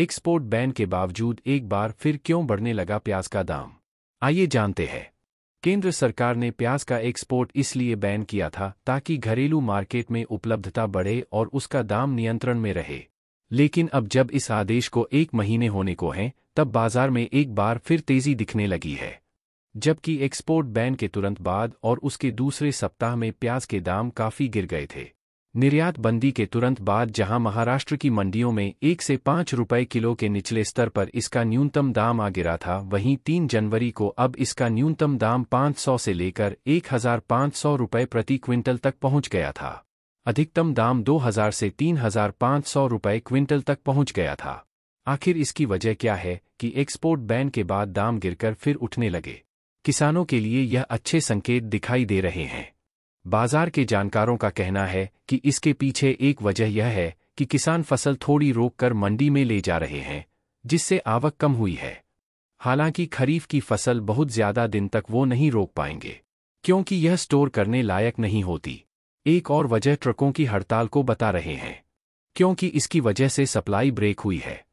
export ban के बावजूद एक बार फिर क्यों बढ़ने लगा प्याज का दाम आइए जानते हैं केंद्र सरकार ने प्याज का एक्सपोर्ट इसलिए बैन किया था ताकि घरेलू मार्केट में उपलब्धता बढ़े और उसका दाम नियंत्रण में रहे लेकिन अब जब इस आदेश को एक महीने होने को हैं तब बाजार में एक बार फिर तेजी दिखने लगी है जबकि एक्सपोर्ट बैन के तुरंत बाद और उसके दूसरे सप्ताह में प्याज के दाम काफ़ी गिर गए थे निर्यात बंदी के तुरंत बाद जहां महाराष्ट्र की मंडियों में एक से पाँच रुपये किलो के निचले स्तर पर इसका न्यूनतम दाम आ गिरा था वहीं तीन जनवरी को अब इसका न्यूनतम दाम 500 से लेकर 1500 रुपये प्रति क्विंटल तक पहुंच गया था अधिकतम दाम 2000 से 3500 रुपये क्विंटल तक पहुंच गया था आखिर इसकी वजह क्या है कि एक्सपोर्ट बैन के बाद दाम गिरकर फिर उठने लगे किसानों के लिए यह अच्छे संकेत दिखाई दे रहे हैं बाजार के जानकारों का कहना है कि इसके पीछे एक वजह यह है कि किसान फसल थोड़ी रोक कर मंडी में ले जा रहे हैं जिससे आवक कम हुई है हालांकि खरीफ की फसल बहुत ज्यादा दिन तक वो नहीं रोक पाएंगे क्योंकि यह स्टोर करने लायक नहीं होती एक और वजह ट्रकों की हड़ताल को बता रहे हैं क्योंकि इसकी वजह से सप्लाई ब्रेक हुई है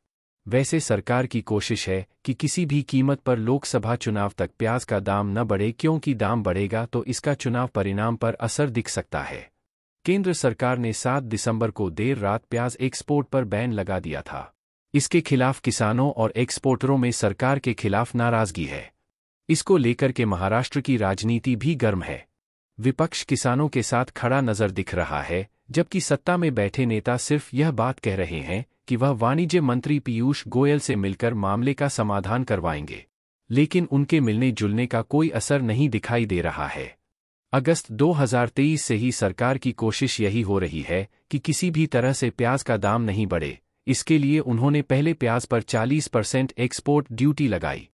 वैसे सरकार की कोशिश है कि किसी भी कीमत पर लोकसभा चुनाव तक प्याज का दाम न बढ़े क्योंकि दाम बढ़ेगा तो इसका चुनाव परिणाम पर असर दिख सकता है केंद्र सरकार ने 7 दिसंबर को देर रात प्याज एक्सपोर्ट पर बैन लगा दिया था इसके खिलाफ किसानों और एक्सपोर्टरों में सरकार के खिलाफ नाराजगी है इसको लेकर के महाराष्ट्र की राजनीति भी गर्म है विपक्ष किसानों के साथ खड़ा नजर दिख रहा है जबकि सत्ता में बैठे नेता सिर्फ यह बात कह रहे हैं कि वह वाणिज्य मंत्री पीयूष गोयल से मिलकर मामले का समाधान करवाएंगे लेकिन उनके मिलने जुलने का कोई असर नहीं दिखाई दे रहा है अगस्त 2023 से ही सरकार की कोशिश यही हो रही है कि किसी भी तरह से प्याज का दाम नहीं बढ़े इसके लिए उन्होंने पहले प्याज पर 40 परसेंट एक्सपोर्ट ड्यूटी लगाई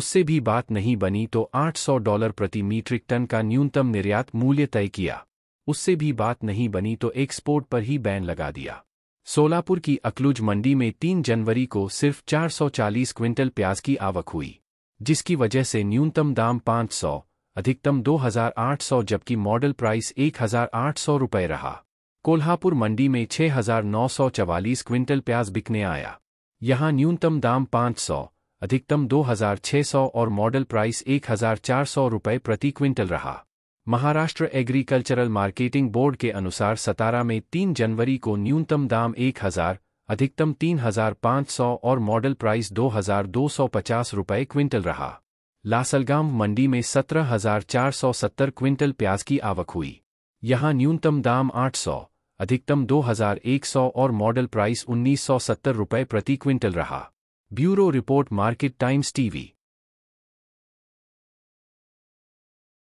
उससे भी बात नहीं बनी तो 800 डॉलर प्रति मीट्रिक टन का न्यूनतम निर्यात मूल्य तय किया उससे भी बात नहीं बनी तो एक्सपोर्ट पर ही बैन लगा दिया सोलापुर की अकलूज मंडी में 3 जनवरी को सिर्फ 440 क्विंटल प्याज की आवक हुई जिसकी वजह से न्यूनतम दाम 500, अधिकतम 2,800 जबकि मॉडल प्राइस 1,800 रुपये रहा कोल्हापुर मंडी में 6,944 क्विंटल प्याज बिकने आया यहाँ न्यूनतम दाम 500, अधिकतम 2,600 और मॉडल प्राइस 1,400 रुपये प्रति क्विंटल रहा महाराष्ट्र एग्रीकल्चरल मार्केटिंग बोर्ड के अनुसार सतारा में तीन जनवरी को न्यूनतम दाम एक हज़ार अधिकतम तीन हज़ार पाँच सौ और मॉडल प्राइस दो हज़ार दो सौ पचास रुपये क्विंटल रहा लासलगाम मंडी में सत्रह हज़ार चार सौ सत्तर क्विंटल प्याज की आवक हुई यहाँ न्यूनतम दाम आठ सौ अधिकतम दो हज़ार एक सौ और मॉडल प्राइस उन्नीस सौ सत्तर रुपये प्रति क्विंटल रहा bureau report market times TV